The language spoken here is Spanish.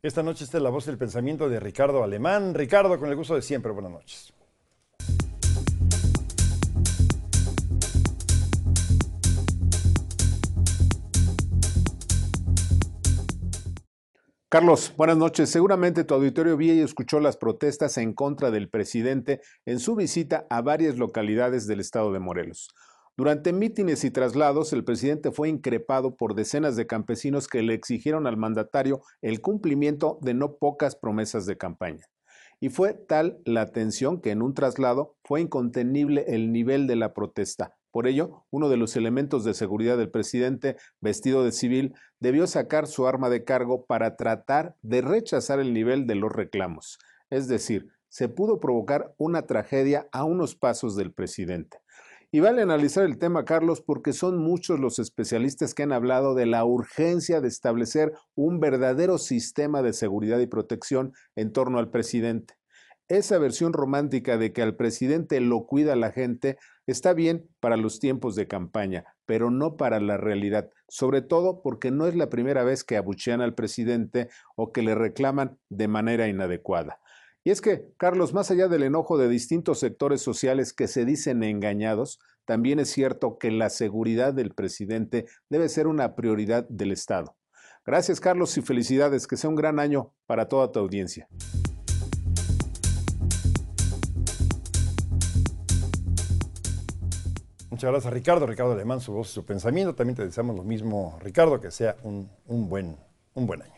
Esta noche está la voz del pensamiento de Ricardo Alemán. Ricardo, con el gusto de siempre, buenas noches. Carlos, buenas noches. Seguramente tu auditorio vio y escuchó las protestas en contra del presidente en su visita a varias localidades del estado de Morelos. Durante mítines y traslados, el presidente fue increpado por decenas de campesinos que le exigieron al mandatario el cumplimiento de no pocas promesas de campaña. Y fue tal la tensión que en un traslado fue incontenible el nivel de la protesta. Por ello, uno de los elementos de seguridad del presidente, vestido de civil, debió sacar su arma de cargo para tratar de rechazar el nivel de los reclamos. Es decir, se pudo provocar una tragedia a unos pasos del presidente. Y vale analizar el tema, Carlos, porque son muchos los especialistas que han hablado de la urgencia de establecer un verdadero sistema de seguridad y protección en torno al presidente. Esa versión romántica de que al presidente lo cuida la gente está bien para los tiempos de campaña, pero no para la realidad, sobre todo porque no es la primera vez que abuchean al presidente o que le reclaman de manera inadecuada. Y es que, Carlos, más allá del enojo de distintos sectores sociales que se dicen engañados, también es cierto que la seguridad del presidente debe ser una prioridad del Estado. Gracias, Carlos, y felicidades. Que sea un gran año para toda tu audiencia. Muchas gracias Ricardo, Ricardo Alemán, su voz y su pensamiento. También te deseamos lo mismo, Ricardo, que sea un buen, un buen año.